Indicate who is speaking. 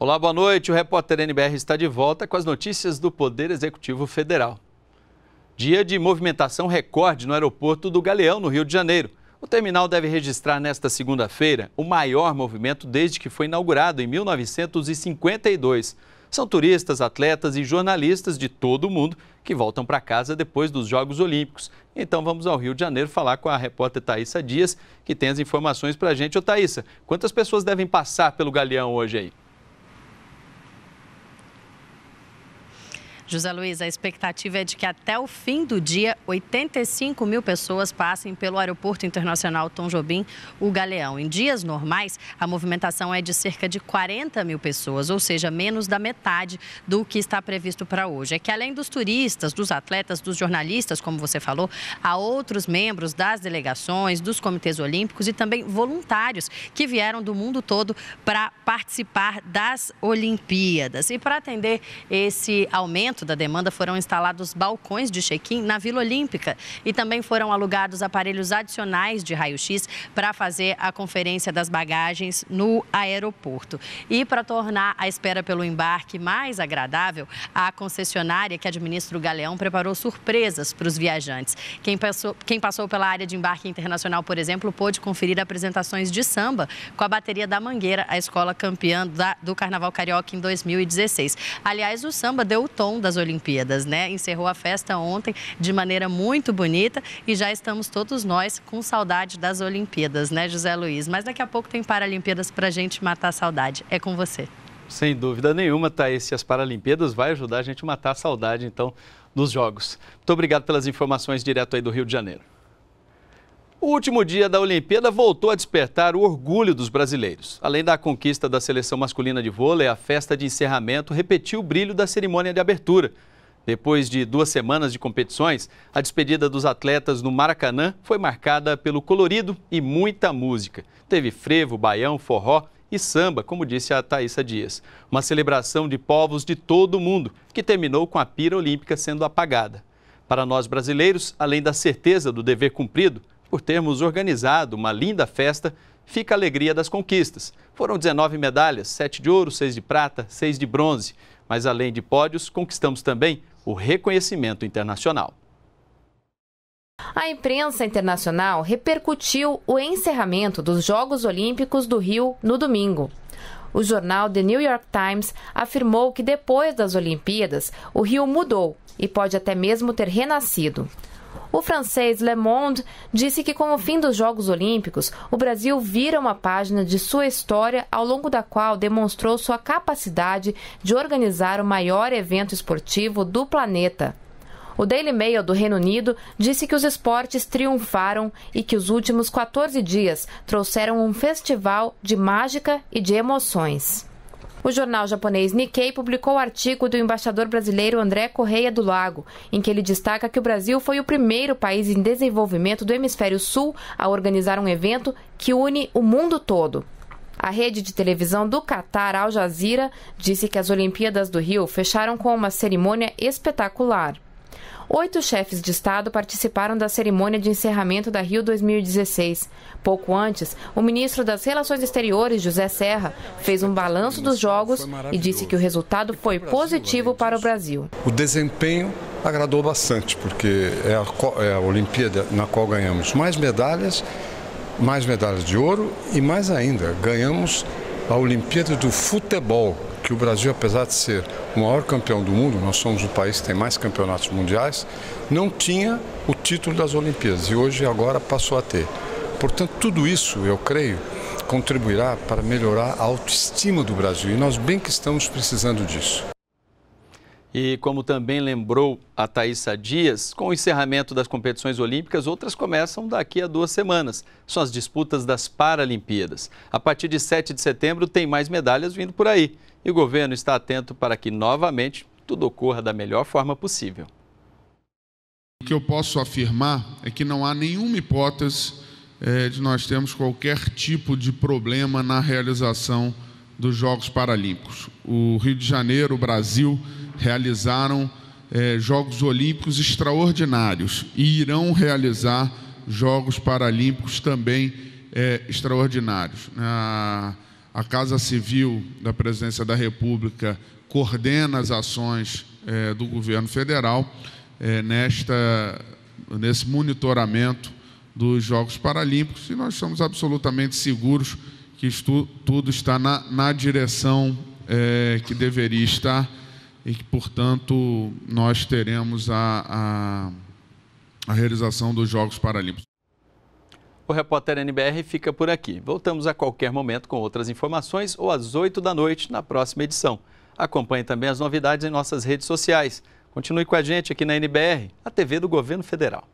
Speaker 1: Olá, boa noite. O repórter NBR está de volta com as notícias do Poder Executivo Federal. Dia de movimentação recorde no aeroporto do Galeão, no Rio de Janeiro. O terminal deve registrar nesta segunda-feira o maior movimento desde que foi inaugurado em 1952. São turistas, atletas e jornalistas de todo o mundo que voltam para casa depois dos Jogos Olímpicos. Então vamos ao Rio de Janeiro falar com a repórter Thaisa Dias, que tem as informações para a gente. Ô Thaisa, quantas pessoas devem passar pelo Galeão hoje aí?
Speaker 2: José Luiz, a expectativa é de que até o fim do dia, 85 mil pessoas passem pelo Aeroporto Internacional Tom Jobim, o Galeão. Em dias normais, a movimentação é de cerca de 40 mil pessoas, ou seja, menos da metade do que está previsto para hoje. É que além dos turistas, dos atletas, dos jornalistas, como você falou, há outros membros das delegações, dos comitês olímpicos e também voluntários que vieram do mundo todo para participar das Olimpíadas. E para atender esse aumento, da demanda foram instalados balcões de check-in na Vila Olímpica e também foram alugados aparelhos adicionais de raio-x para fazer a conferência das bagagens no aeroporto. E para tornar a espera pelo embarque mais agradável, a concessionária que administra o Galeão preparou surpresas para os viajantes. Quem passou, quem passou pela área de embarque internacional, por exemplo, pôde conferir apresentações de samba com a bateria da Mangueira, a escola campeã da, do Carnaval Carioca em 2016. Aliás, o samba deu o tom da das Olimpíadas, né? Encerrou a festa ontem de maneira muito bonita e já estamos todos nós com saudade das Olimpíadas, né, José Luiz? Mas daqui a pouco tem Paralimpíadas para a gente matar a saudade. É com você.
Speaker 1: Sem dúvida nenhuma, Thaís, se as Paralimpíadas vai ajudar a gente a matar a saudade, então, dos Jogos. Muito obrigado pelas informações direto aí do Rio de Janeiro. O último dia da Olimpíada voltou a despertar o orgulho dos brasileiros. Além da conquista da seleção masculina de vôlei, a festa de encerramento repetiu o brilho da cerimônia de abertura. Depois de duas semanas de competições, a despedida dos atletas no Maracanã foi marcada pelo colorido e muita música. Teve frevo, baião, forró e samba, como disse a Thaisa Dias. Uma celebração de povos de todo o mundo, que terminou com a pira olímpica sendo apagada. Para nós brasileiros, além da certeza do dever cumprido, por termos organizado uma linda festa, fica a alegria das conquistas. Foram 19 medalhas, 7 de ouro, 6 de prata, 6 de bronze. Mas além de pódios, conquistamos também o reconhecimento internacional.
Speaker 3: A imprensa internacional repercutiu o encerramento dos Jogos Olímpicos do Rio no domingo. O jornal The New York Times afirmou que depois das Olimpíadas, o Rio mudou e pode até mesmo ter renascido. O francês Le Monde disse que com o fim dos Jogos Olímpicos, o Brasil vira uma página de sua história ao longo da qual demonstrou sua capacidade de organizar o maior evento esportivo do planeta. O Daily Mail do Reino Unido disse que os esportes triunfaram e que os últimos 14 dias trouxeram um festival de mágica e de emoções. O jornal japonês Nikkei publicou o artigo do embaixador brasileiro André Correia do Lago, em que ele destaca que o Brasil foi o primeiro país em desenvolvimento do hemisfério sul a organizar um evento que une o mundo todo. A rede de televisão do Catar, Al Jazeera, disse que as Olimpíadas do Rio fecharam com uma cerimônia espetacular. Oito chefes de Estado participaram da cerimônia de encerramento da Rio 2016. Pouco antes, o ministro das Relações Exteriores, José Serra, fez um balanço dos jogos e disse que o resultado foi positivo para o Brasil.
Speaker 4: O desempenho agradou bastante, porque é a, é a Olimpíada na qual ganhamos mais medalhas, mais medalhas de ouro e mais ainda, ganhamos a Olimpíada do Futebol, que o Brasil, apesar de ser o maior campeão do mundo, nós somos o país que tem mais campeonatos mundiais, não tinha o título das Olimpíadas e hoje agora passou a ter. Portanto, tudo isso, eu creio, contribuirá para melhorar a autoestima do Brasil e nós bem que estamos precisando disso.
Speaker 1: E como também lembrou a Thaisa Dias, com o encerramento das competições olímpicas, outras começam daqui a duas semanas. São as disputas das Paralimpíadas. A partir de 7 de setembro tem mais medalhas vindo por aí e o governo está atento para que, novamente, tudo ocorra da melhor forma possível.
Speaker 4: O que eu posso afirmar é que não há nenhuma hipótese é, de nós termos qualquer tipo de problema na realização dos Jogos Paralímpicos. O Rio de Janeiro, o Brasil, realizaram é, Jogos Olímpicos extraordinários e irão realizar Jogos Paralímpicos também é, extraordinários. Ah, a Casa Civil da Presidência da República coordena as ações é, do governo federal é, nesta, nesse monitoramento dos Jogos Paralímpicos e nós estamos absolutamente seguros que isto, tudo está na, na direção é, que deveria estar e que, portanto, nós teremos a, a, a realização dos Jogos Paralímpicos.
Speaker 1: O repórter NBR fica por aqui. Voltamos a qualquer momento com outras informações ou às 8 da noite na próxima edição. Acompanhe também as novidades em nossas redes sociais. Continue com a gente aqui na NBR, a TV do Governo Federal.